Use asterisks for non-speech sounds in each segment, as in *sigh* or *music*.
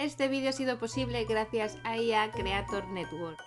Este vídeo ha sido posible gracias a IA e Creator Network.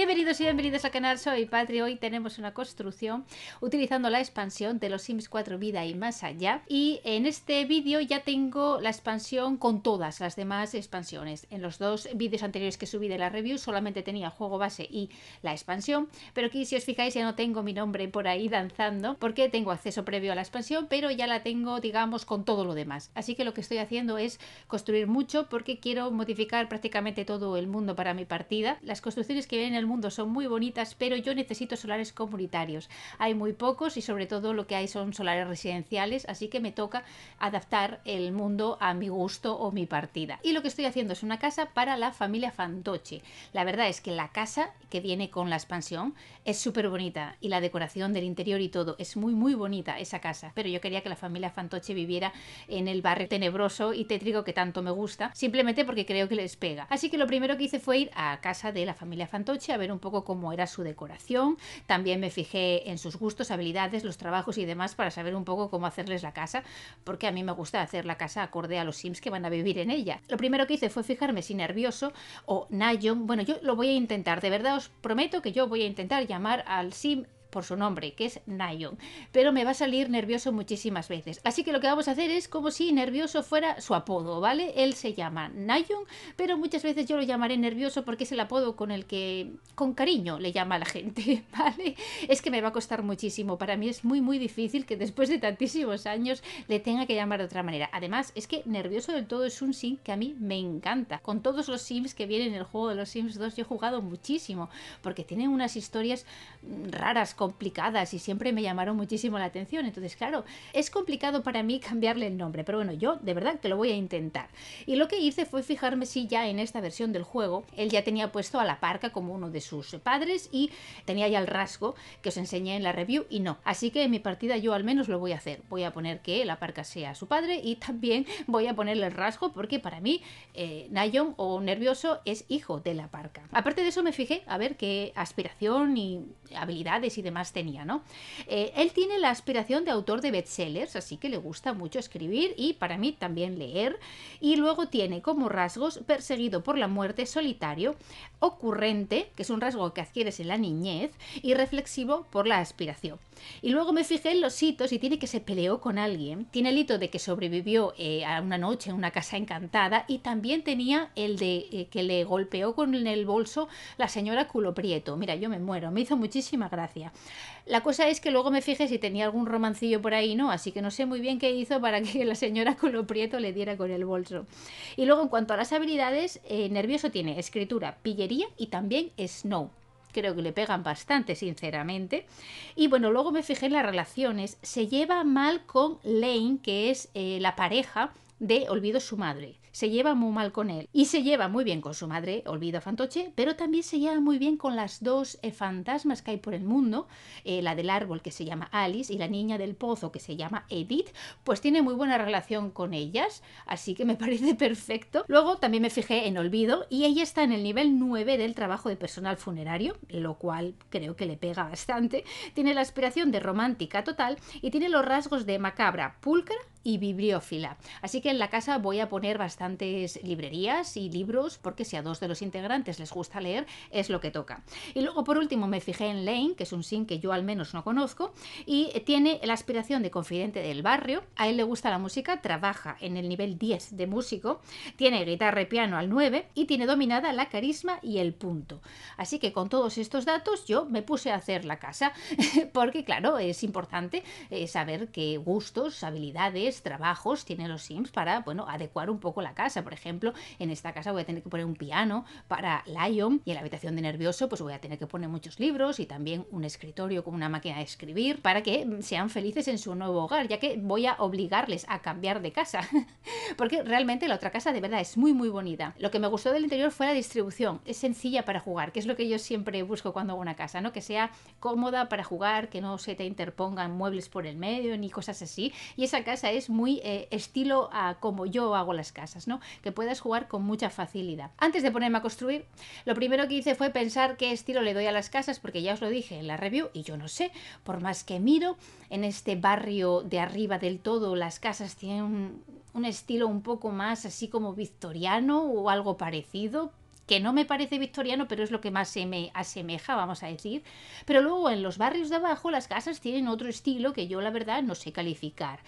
Bienvenidos y bienvenidos al canal, soy Patri. Hoy tenemos una construcción utilizando la expansión de los Sims 4 Vida y más allá. Y en este vídeo ya tengo la expansión con todas las demás expansiones. En los dos vídeos anteriores que subí de la review solamente tenía juego base y la expansión. Pero aquí si os fijáis ya no tengo mi nombre por ahí danzando porque tengo acceso previo a la expansión, pero ya la tengo digamos con todo lo demás. Así que lo que estoy haciendo es construir mucho porque quiero modificar prácticamente todo el mundo para mi partida. Las construcciones que vienen en el mundo son muy bonitas, pero yo necesito solares comunitarios. Hay muy pocos y sobre todo lo que hay son solares residenciales, así que me toca adaptar el mundo a mi gusto o mi partida. Y lo que estoy haciendo es una casa para la familia Fantoche. La verdad es que la casa que viene con la expansión es súper bonita y la decoración del interior y todo es muy muy bonita esa casa, pero yo quería que la familia Fantoche viviera en el barrio tenebroso y tétrico que tanto me gusta, simplemente porque creo que les pega. Así que lo primero que hice fue ir a casa de la familia Fantoche a ver un poco cómo era su decoración. También me fijé en sus gustos, habilidades, los trabajos y demás para saber un poco cómo hacerles la casa, porque a mí me gusta hacer la casa acorde a los Sims que van a vivir en ella. Lo primero que hice fue fijarme si Nervioso o Nayon. Bueno, yo lo voy a intentar, de verdad os prometo que yo voy a intentar llamar al Sim por su nombre, que es Nayon, pero me va a salir nervioso muchísimas veces. Así que lo que vamos a hacer es como si nervioso fuera su apodo, ¿vale? Él se llama Nayon, pero muchas veces yo lo llamaré nervioso porque es el apodo con el que con cariño le llama a la gente, *laughs* ¿vale? Es que me va a costar muchísimo, para mí es muy muy difícil que después de tantísimos años le tenga que llamar de otra manera. Además, es que nervioso del todo es un sim que a mí me encanta. Con todos los sims que vienen en el juego de los Sims 2 yo he jugado muchísimo porque tienen unas historias raras complicadas y siempre me llamaron muchísimo la atención. Entonces, claro, es complicado para mí cambiarle el nombre, pero bueno, yo de verdad que lo voy a intentar. Y lo que hice fue fijarme si ya en esta versión del juego él ya tenía puesto a la parca como uno de sus padres y tenía ya el rasgo que os enseñé en la review y no. Así que en mi partida yo al menos lo voy a hacer. Voy a poner que la parca sea su padre y también voy a ponerle el rasgo porque para mí eh, Nayon o Nervioso es hijo de la parca. Aparte de eso me fijé a ver qué aspiración y habilidades y demás más tenía, ¿no? Eh, él tiene la aspiración de autor de bestsellers, así que le gusta mucho escribir y para mí también leer. Y luego tiene como rasgos perseguido por la muerte, solitario, ocurrente, que es un rasgo que adquieres en la niñez, y reflexivo por la aspiración. Y luego me fijé en los hitos y tiene que se peleó con alguien. Tiene el hito de que sobrevivió eh, a una noche en una casa encantada y también tenía el de eh, que le golpeó con el bolso la señora Culo Prieto. Mira, yo me muero, me hizo muchísima gracia. La cosa es que luego me fijé si tenía algún romancillo por ahí, ¿no? Así que no sé muy bien qué hizo para que la señora con lo prieto le diera con el bolso. Y luego, en cuanto a las habilidades, eh, nervioso tiene escritura, pillería y también snow creo que le pegan bastante, sinceramente. Y bueno, luego me fijé en las relaciones. Se lleva mal con Lane, que es eh, la pareja de Olvido su madre se lleva muy mal con él y se lleva muy bien con su madre, olvido fantoche, pero también se lleva muy bien con las dos eh, fantasmas que hay por el mundo, eh, la del árbol que se llama Alice y la niña del pozo que se llama Edith, pues tiene muy buena relación con ellas, así que me *laughs* parece perfecto. Luego también me fijé en olvido y ella está en el nivel 9 del trabajo de personal funerario, lo cual creo que le pega bastante. Tiene la aspiración de romántica total y tiene los rasgos de macabra, pulcra y bibliófila. Así que en la casa voy a poner bastantes librerías y libros porque si a dos de los integrantes les gusta leer es lo que toca. Y luego por último me fijé en Lane, que es un sin que yo al menos no conozco y tiene la aspiración de confidente del barrio. A él le gusta la música, trabaja en el nivel 10 de músico, tiene guitarra y piano al 9 y tiene dominada la carisma y el punto. Así que con todos estos datos yo me puse a hacer la casa *laughs* porque claro, es importante eh, saber qué gustos, habilidades, trabajos tiene los Sims para, bueno, adecuar un poco la casa. Por ejemplo, en esta casa voy a tener que poner un piano para Lyon y en la habitación de nervioso pues voy a tener que poner muchos libros y también un escritorio con una máquina de escribir para que sean felices en su nuevo hogar, ya que voy a obligarles a cambiar de casa. *laughs* Porque realmente la otra casa de verdad es muy muy bonita. Lo que me gustó del interior fue la distribución. Es sencilla para jugar, que es lo que yo siempre busco cuando hago una casa, ¿no? Que sea cómoda para jugar, que no se te interpongan muebles por el medio ni cosas así. Y esa casa es muy eh, estilo a como yo hago las casas, ¿no? Que puedas jugar con mucha facilidad. Antes de ponerme a construir, lo primero que hice fue pensar qué estilo le doy a las casas, porque ya os lo dije en la review, y yo no sé, por más que miro, en este barrio de arriba del todo las casas tienen un, un estilo un poco más así como victoriano o algo parecido, que no me parece victoriano, pero es lo que más se me asemeja, vamos a decir. Pero luego en los barrios de abajo las casas tienen otro estilo que yo la verdad no sé calificar.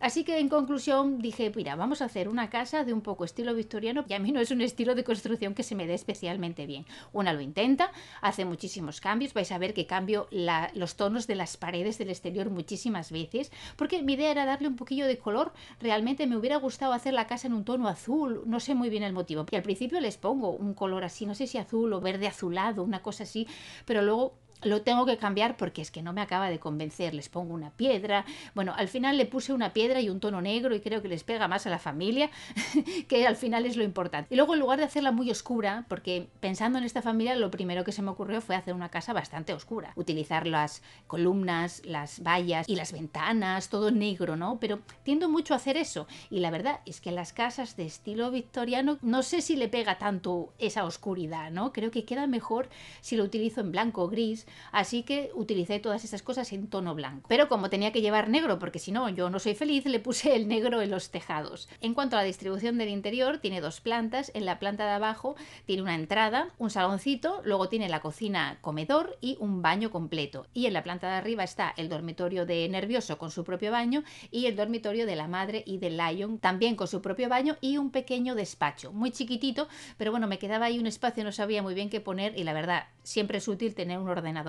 Así que en conclusión dije, mira, vamos a hacer una casa de un poco estilo victoriano y a mí no es un estilo de construcción que se me dé especialmente bien. Una lo intenta, hace muchísimos cambios, vais a ver que cambio los tonos de las paredes del exterior muchísimas veces, porque mi idea era darle un poquillo de color, realmente me hubiera gustado hacer la casa en un tono azul, no sé muy bien el motivo. Y al principio les pongo un color así, no sé si azul o verde azulado, una cosa así, pero luego lo tengo que cambiar porque es que no me acaba de convencer, les pongo una piedra, bueno, al final le puse una piedra y un tono negro y creo que les pega más a la familia, *laughs* que al final es lo importante. Y luego en lugar de hacerla muy oscura, porque pensando en esta familia lo primero que se me ocurrió fue hacer una casa bastante oscura, utilizar las columnas, las vallas y las ventanas, todo negro, ¿no? Pero tiendo mucho a hacer eso y la verdad es que en las casas de estilo victoriano no sé si le pega tanto esa oscuridad, ¿no? Creo que queda mejor si lo utilizo en blanco o gris Así que utilicé todas esas cosas en tono blanco. Pero como tenía que llevar negro, porque si no yo no soy feliz, le puse el negro en los tejados. En cuanto a la distribución del interior, tiene dos plantas. En la planta de abajo tiene una entrada, un saloncito, luego tiene la cocina comedor y un baño completo. Y en la planta de arriba está el dormitorio de nervioso con su propio baño y el dormitorio de la madre y de Lion también con su propio baño y un pequeño despacho, muy chiquitito, pero bueno, me quedaba ahí un espacio, no sabía muy bien qué poner y la verdad, siempre es útil tener un ordenador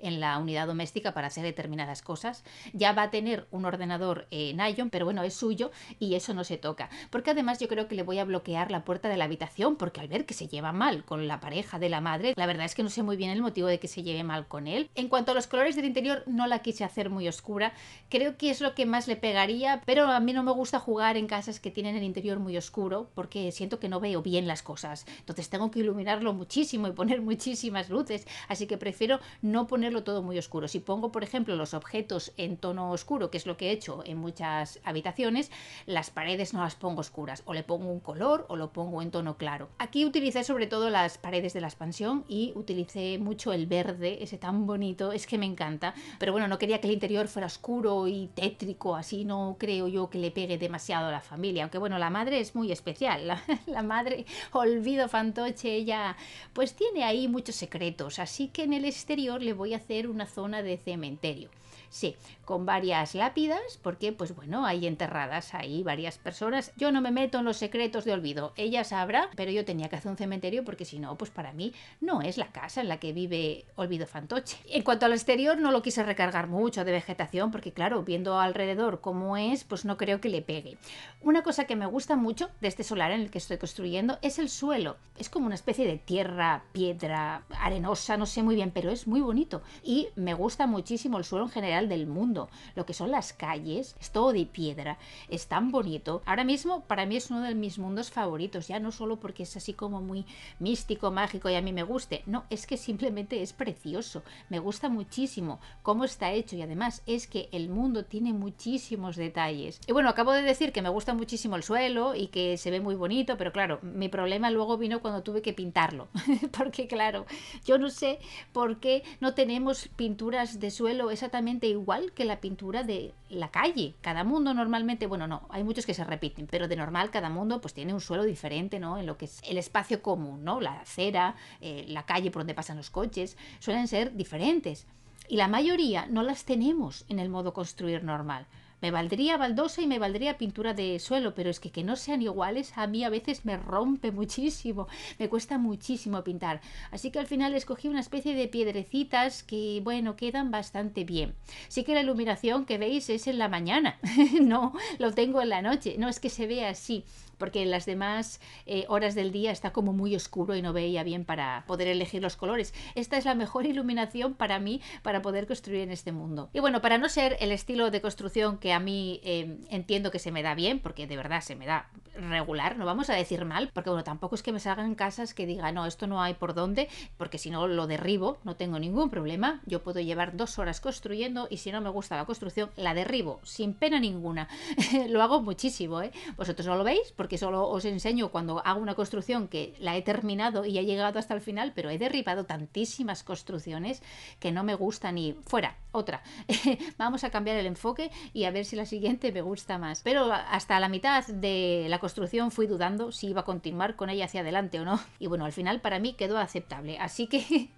en la unidad doméstica para hacer determinadas cosas. Ya va a tener un ordenador en Ion, pero bueno, es suyo y eso no se toca. Porque además yo creo que le voy a bloquear la puerta de la habitación, porque al ver que se lleva mal con la pareja de la madre, la verdad es que no sé muy bien el motivo de que se lleve mal con él. En cuanto a los colores del interior, no la quise hacer muy oscura. Creo que es lo que más le pegaría, pero a mí no me gusta jugar en casas que tienen el interior muy oscuro, porque siento que no veo bien las cosas. Entonces tengo que iluminarlo muchísimo y poner *laughs* muchísimas luces, así que prefiero no ponerlo todo muy oscuro. Si pongo, por ejemplo, los objetos en tono oscuro, que es lo que he hecho en muchas habitaciones, las paredes no las pongo oscuras, o le pongo un color o lo pongo en tono claro. Aquí utilicé sobre todo las paredes de la expansión y utilicé mucho el verde, ese tan bonito, es que me encanta, pero bueno, no quería que el interior fuera oscuro y tétrico, así no creo yo que le pegue demasiado a la familia, aunque bueno, la madre es muy especial, la, *laughs* madre, olvido fantoche, ella pues tiene ahí muchos secretos, así que en el exterior le voy a hacer una zona de cementerio. Sí, con varias lápidas, porque pues bueno, hay enterradas ahí varias personas. Yo no me meto en los secretos de olvido, ella sabrá, pero yo tenía que hacer un cementerio porque si no, pues para mí no es la casa en la que vive Olvido Fantoche. En cuanto al exterior, no lo quise recargar mucho de vegetación, porque claro, viendo alrededor cómo es, pues no creo que le pegue. Una cosa que me gusta mucho de este solar en el que estoy construyendo es el suelo. Es como una especie de tierra, piedra, arenosa, no sé muy bien, pero es muy bonito. Y me gusta muchísimo el suelo en general del mundo. Lo que son las calles, es todo de piedra, es tan bonito. Ahora mismo para mí es uno de mis mundos favoritos, ya no solo porque es así como muy místico, mágico y a mí me guste, no, es que simplemente es precioso. Me gusta muchísimo cómo está hecho y además es que el mundo tiene muchísimos detalles. Y bueno, acabo de decir que me gusta muchísimo el suelo y que se ve muy bonito, pero claro, mi problema luego vino cuando tuve que pintarlo, *laughs* porque claro, yo no sé por qué no tenemos pinturas de suelo exactamente igual que la pintura de la calle. Cada mundo normalmente, bueno, no, hay muchos que se repiten, pero de normal cada mundo pues tiene un suelo diferente, ¿no? En lo que es el espacio común, ¿no? La acera, eh, la calle por donde pasan los coches, suelen ser diferentes. Y la mayoría no las tenemos en el modo construir normal. Me valdría baldosa y me valdría pintura de suelo, pero es que que no sean iguales a mí a veces me rompe muchísimo, me cuesta muchísimo pintar. Así que al final escogí una especie de piedrecitas que, bueno, quedan bastante bien. Sí que la iluminación que veis es en la mañana, *laughs* no lo tengo en la noche, no es que se vea así porque en las demás eh, horas del día está como muy oscuro y no veía bien para poder elegir los colores. Esta es la mejor *laughs* iluminación para mí para poder construir en este mundo. Y bueno, para no ser el estilo de construcción que a mí em, entiendo que se me da bien, porque de verdad se me da regular, no vamos a decir mal, porque bueno, tampoco es que me salgan casas que diga, no, esto no hay por dónde, porque si no lo derribo, no tengo ningún problema, yo puedo llevar dos horas construyendo y si no me gusta la construcción, la derribo, sin pena ninguna. *laughs* lo hago muchísimo, ¿eh? Vosotros no lo veis porque solo os enseño cuando hago una construcción que la he terminado y he llegado hasta el final, pero he derribado tantísimas construcciones que no me gustan y fuera, otra. *laughs* Vamos a cambiar el enfoque y a ver si la siguiente me gusta más. Pero hasta la mitad de la construcción fui dudando si iba a continuar con ella hacia adelante o no. Y bueno, al final para mí quedó aceptable. Así que *laughs*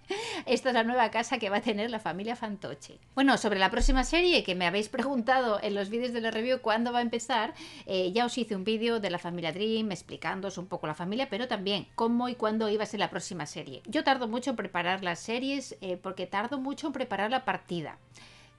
esta es la nueva casa que va a tener la familia Fantoche. Bueno, sobre la próxima serie que me habéis preguntado en los vídeos de la review cuándo va a empezar, eh, ya os hice un vídeo de la familia familia Dream, un poco la familia, pero también cómo y cuándo ibas en la próxima serie. Yo tardo mucho en preparar las series eh, porque tardo mucho en preparar la partida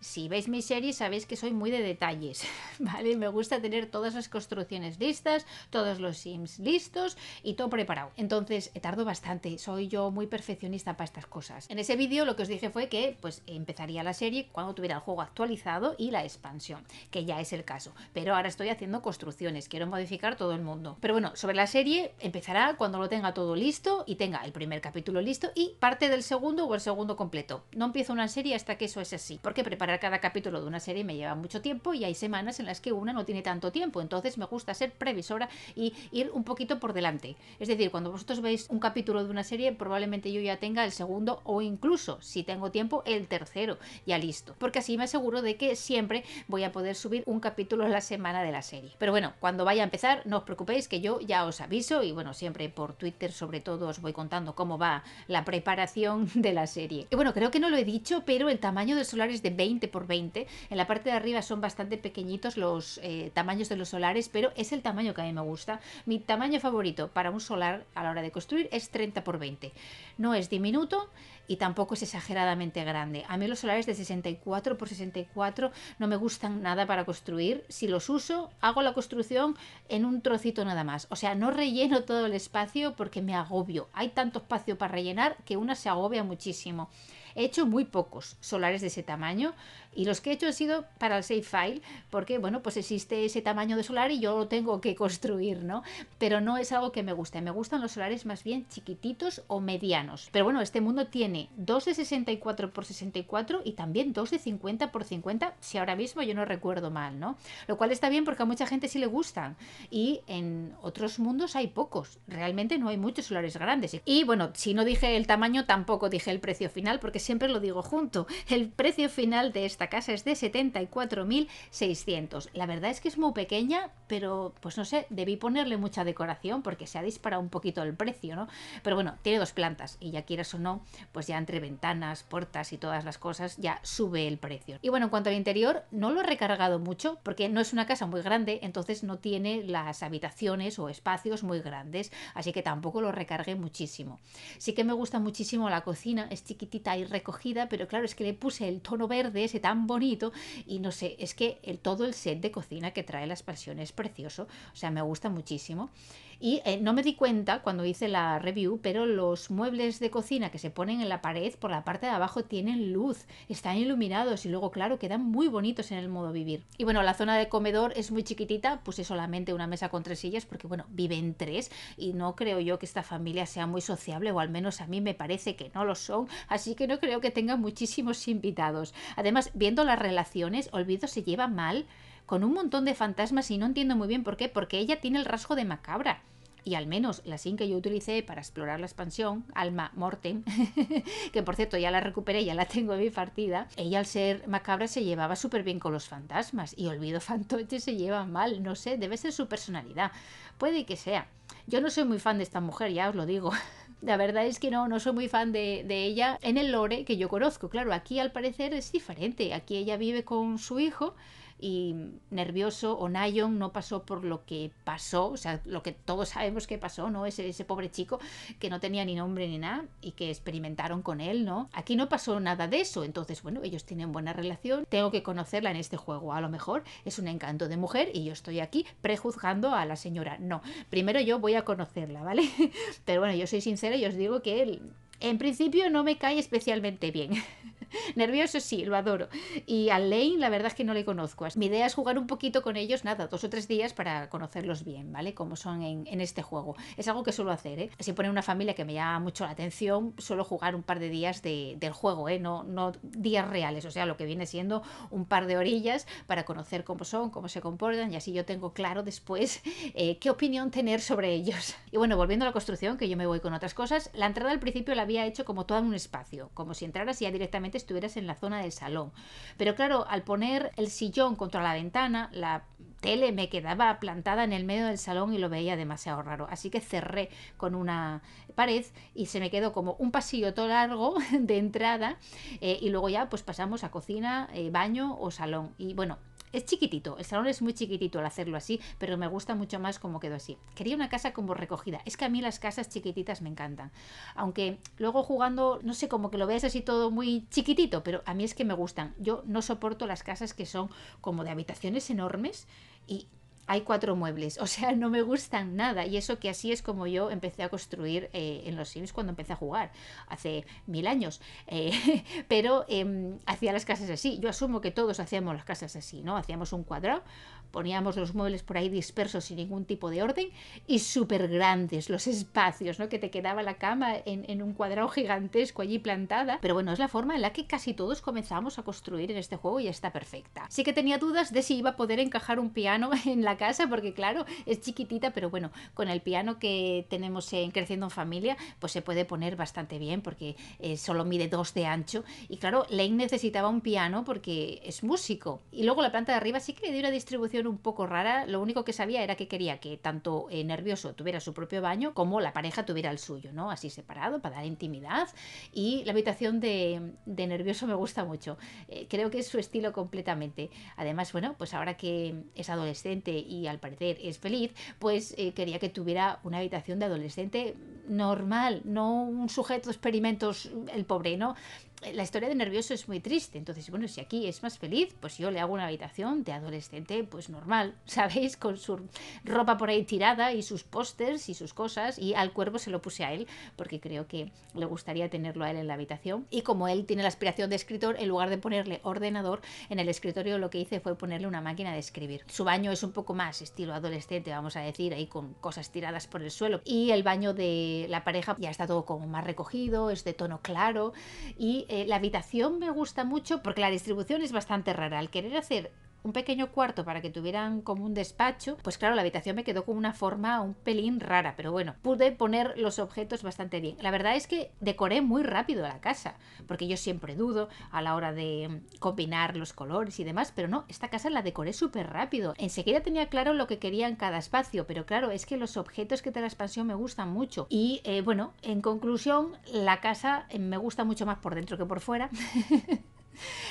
si veis mi serie sabéis que soy muy de detalles, *laughs* ¿vale? Me gusta tener todas las construcciones listas, todos los sims listos y todo preparado. Entonces eh, tardo bastante, soy yo muy perfeccionista para estas cosas. En ese vídeo lo que os dije fue que pues empezaría la serie cuando tuviera el juego actualizado y la expansión, que ya es el caso. Pero ahora estoy haciendo construcciones, quiero modificar todo el mundo. Pero bueno, sobre la serie empezará cuando lo tenga todo listo y tenga el primer capítulo listo y parte del segundo o el segundo completo. No empiezo una serie hasta que eso es así, porque preparar cada capítulo de una serie me lleva mucho tiempo y hay semanas en las que una no tiene tanto tiempo. Entonces me gusta ser previsora y ir un poquito por delante. Es decir, cuando vosotros veis un capítulo de una serie, probablemente yo ya tenga el segundo o incluso, si tengo tiempo, el tercero ya listo. Porque así me aseguro de que siempre voy a poder subir un capítulo a la semana de la serie. Pero bueno, cuando vaya a empezar, no os preocupéis que yo ya os aviso y bueno, siempre por Twitter sobre todo os voy contando cómo va la preparación *laughs* de la serie. Y bueno, creo que no lo he dicho, pero el tamaño del solar es de 20 por 20. En la parte de arriba son bastante pequeñitos los eh, tamaños de los solares, pero es el tamaño que a mí me gusta. Mi tamaño favorito para un solar a la hora de construir es 30 por 20. No es diminuto, y tampoco es exageradamente grande. A mí los solares de 64 por 64 no me gustan nada para construir. Si los uso, hago la construcción en un trocito nada más. O sea, no relleno todo el espacio porque me agobio. Hay tanto espacio para rellenar que una se agobia muchísimo. He hecho muy pocos solares de ese tamaño y los que he hecho han sido para el save file, porque bueno, pues existe ese tamaño de solar y yo lo tengo que construir, ¿no? Pero no es algo que me guste. Me gustan los solares más bien chiquititos o medianos. Pero bueno, este mundo tiene dos de 64 x 64 y también dos de 50 x 50, si ahora mismo yo no recuerdo mal, ¿no? Lo cual está bien porque a mucha gente sí le gustan. Y en otros mundos hay pocos. Realmente no hay muchos solares grandes. Y bueno, si no dije el tamaño, tampoco dije el precio final, porque siempre lo digo junto. El precio final de este esta casa es de 74.600. La verdad es que es muy pequeña, pero pues no sé, debí ponerle mucha decoración porque se ha disparado un poquito el precio, ¿no? Pero bueno, tiene dos plantas y ya quieras o no, pues ya entre ventanas, puertas y todas las cosas ya sube el precio. Y bueno, en cuanto al interior, no lo he recargado mucho porque no es una casa muy grande, entonces no tiene las habitaciones o espacios muy grandes, así que tampoco lo recargué muchísimo. Sí que me gusta muchísimo la cocina, es chiquitita y recogida, pero claro, es que le puse el tono verde, ese bonito y no sé, es que el, todo el set de cocina que trae la expansión es precioso, o sea, me gusta muchísimo. Y eh, no me di cuenta cuando hice la review, pero los muebles de cocina que se ponen en la pared por la parte de abajo tienen luz, están iluminados y luego, claro, quedan muy bonitos en el modo vivir. Y bueno, la zona de comedor es muy chiquitita, puse solamente una mesa con tres sillas porque, bueno, viven tres y no creo yo que esta familia sea muy sociable o al menos a mí me parece que no lo son, así que no creo que tengan muchísimos invitados. Además, viendo las relaciones, Olvido se lleva mal con un montón de fantasmas y no entiendo muy bien por qué, porque ella tiene el rasgo de macabra. Y al menos la SIN que yo utilicé para explorar la expansión, Alma Mortem, *laughs* que por cierto ya la recuperé, ya la tengo en mi partida, ella al ser macabra se llevaba súper bien con los fantasmas y Olvido *laughs* Fantoche se lleva mal, no sé, debe ser su personalidad, puede que sea. Yo no soy muy fan de esta mujer, ya os lo digo. *laughs* La verdad es que no, no soy muy fan de, de, ella en el lore que yo conozco. Claro, aquí al parecer es diferente. Aquí ella vive con su hijo y nervioso, o nayon no pasó por lo que pasó, o sea, lo que todos sabemos que pasó, ¿no? Ese, ese pobre chico que no tenía ni nombre ni nada y que experimentaron con él, ¿no? Aquí no pasó nada de eso, entonces, bueno, ellos tienen buena relación, tengo que conocerla en este juego, a lo mejor es un encanto de mujer y yo estoy aquí prejuzgando a la señora, no, primero yo voy a conocerla, ¿vale? *laughs* Pero bueno, yo soy sincera y os digo que él, en principio no me cae especialmente bien. *laughs* *laughs* Nervioso sí, lo adoro. Y a Lane la verdad es que no le conozco. Mi idea es jugar un poquito con ellos, nada, dos o tres días para conocerlos bien, ¿vale? Como son en, este juego. Es algo que suelo hacer, ¿eh? Si pone una familia que me llama mucho la atención, suelo jugar un par de días del juego, ¿eh? No, días reales, o sea, lo que viene siendo un par de orillas para conocer cómo son, cómo se comportan y así yo tengo claro después eh, qué opinión tener sobre ellos. *laughs* Y bueno, volviendo a la construcción, que yo me voy con otras cosas, la entrada al principio la había hecho como todo en un espacio, como si entraras ya directamente estuvieras en la zona del salón. Pero claro, al poner el sillón contra la ventana, la tele me quedaba plantada en el medio del salón y lo veía demasiado raro. Así que cerré con una pared y se me quedó como un pasillo todo largo *laughs* de entrada eh, y luego ya pues pasamos a cocina, eh, baño o salón. Y bueno, es chiquitito, el salón es muy chiquitito al hacerlo así, pero me gusta mucho más como quedó así. Quería una casa como recogida, es que a mí las casas chiquititas me encantan, aunque luego jugando, no sé, como que lo veas así todo muy chiquitito, pero a mí es que me gustan. Yo no soporto las casas que son como de habitaciones enormes y hay cuatro muebles, o sea, no me gustan nada. Y eso que así es como yo empecé a construir eh, en los Sims cuando empecé a jugar, hace mil años. Eh, *laughs* pero em, hacía las casas así. Yo asumo que todos hacíamos las casas así, ¿no? Hacíamos un cuadrado, poníamos los muebles por ahí dispersos sin ningún tipo de orden y súper grandes los espacios, ¿no? Que te quedaba la cama en, un cuadrado gigantesco allí plantada. Pero bueno, es la forma en la que casi todos comenzamos a construir en este juego y está perfecta. Sí que tenía dudas de si iba a poder encajar un piano *laughs* en la casa porque claro, es chiquitita, pero bueno, con el piano que tenemos en Creciendo en Familia, pues se puede poner bastante bien porque eh, solo mide dos de ancho y claro, Lane necesitaba un piano porque es músico. Y luego la planta de arriba sí que le dio una distribución un poco rara. Lo único que sabía era que quería que tanto eh, Nervioso tuviera su propio baño como la pareja tuviera el suyo, ¿no? Así separado para dar intimidad. Y la habitación de, Nervioso me gusta mucho. Eh, creo que es su estilo completamente. Además, bueno, pues ahora que es adolescente y al parecer es feliz, pues eh, quería que tuviera una habitación de adolescente normal, no un sujeto experimentos, el pobre, ¿no? la historia de nervioso es muy triste. Entonces, bueno, si aquí es más feliz, pues yo le hago una habitación de adolescente, pues normal, *laughs* ¿sabéis? Con su ropa por ahí tirada y sus pósters y sus cosas. Y al cuervo se lo puse a él, porque creo que le gustaría tenerlo a él en la habitación. Y como él tiene la aspiración de escritor, en lugar de ponerle ordenador, en el escritorio lo que hice fue ponerle una máquina de escribir. Su baño es un poco más estilo adolescente, vamos a decir, ahí con cosas tiradas por el suelo. Y el baño de la pareja ya está todo como más recogido, es de tono claro y eh, la habitación me gusta mucho porque la distribución es bastante rara. Al querer hacer un pequeño cuarto para que tuvieran como un despacho, pues claro, la habitación me quedó con una forma un pelín rara, pero bueno, pude poner los objetos bastante bien. La verdad es que decoré muy rápido la casa, porque yo siempre dudo a la hora de mm, combinar los colores y demás, pero no, esta casa la decoré súper rápido. Enseguida tenía claro lo que quería en cada espacio, pero claro, es que los objetos que te la expansión me gustan mucho. Y eh, bueno, en conclusión, la casa eh, me gusta mucho más por dentro que por fuera. *laughs*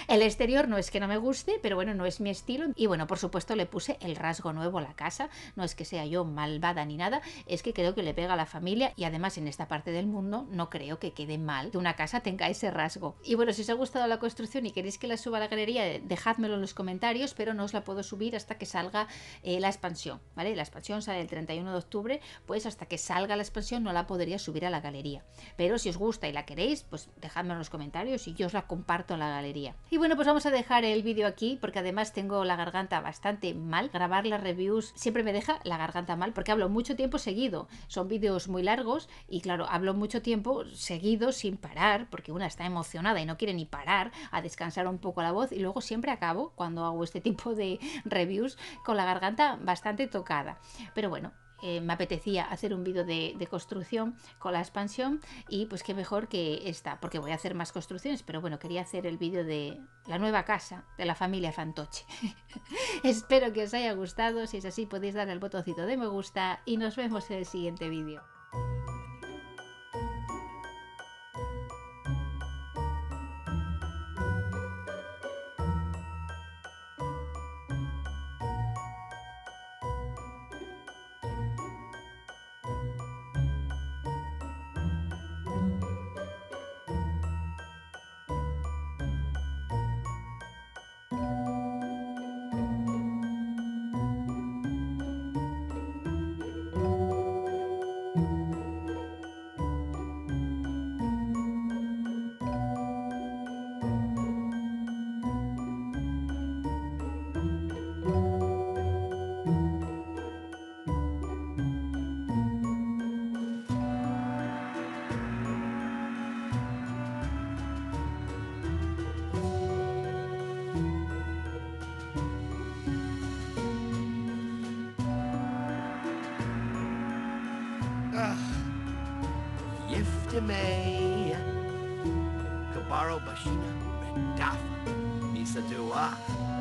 El exterior no es que no me guste, pero bueno, no es mi estilo. Y bueno, por supuesto le puse el rasgo nuevo a la casa. No es que sea yo malvada ni nada, es que creo que le pega a la familia y además en esta parte del mundo no creo que quede mal que una casa tenga ese rasgo. Y bueno, si os ha gustado la construcción y queréis que la suba a la galería, dejádmelo en los comentarios, pero no os la puedo subir hasta que salga eh, la expansión, ¿vale? La expansión sale el 31 de octubre, pues hasta que salga la expansión no la podría subir a la galería. Pero si os gusta y la queréis, pues dejadmelo en los comentarios y yo os la comparto en la galería y bueno, pues vamos a dejar el vídeo aquí porque además tengo la garganta bastante mal. Grabar las reviews siempre me deja la garganta mal porque hablo mucho tiempo seguido. Son vídeos muy largos y claro, hablo mucho tiempo seguido sin parar porque una está emocionada y no quiere ni parar a descansar un poco la voz y luego siempre acabo cuando hago este *laughs* tipo de reviews con la garganta bastante tocada. Pero bueno, eh, me apetecía hacer un vídeo de, construcción con la expansión y pues qué mejor que esta, porque voy a hacer más construcciones, pero bueno, quería hacer el vídeo de la nueva casa de la familia Fantoche. *laughs* Espero que os haya gustado, si es así podéis darle al botoncito de me gusta y nos vemos en el siguiente vídeo. Ah. me, Kabaro Bashina Dafa, Misadua.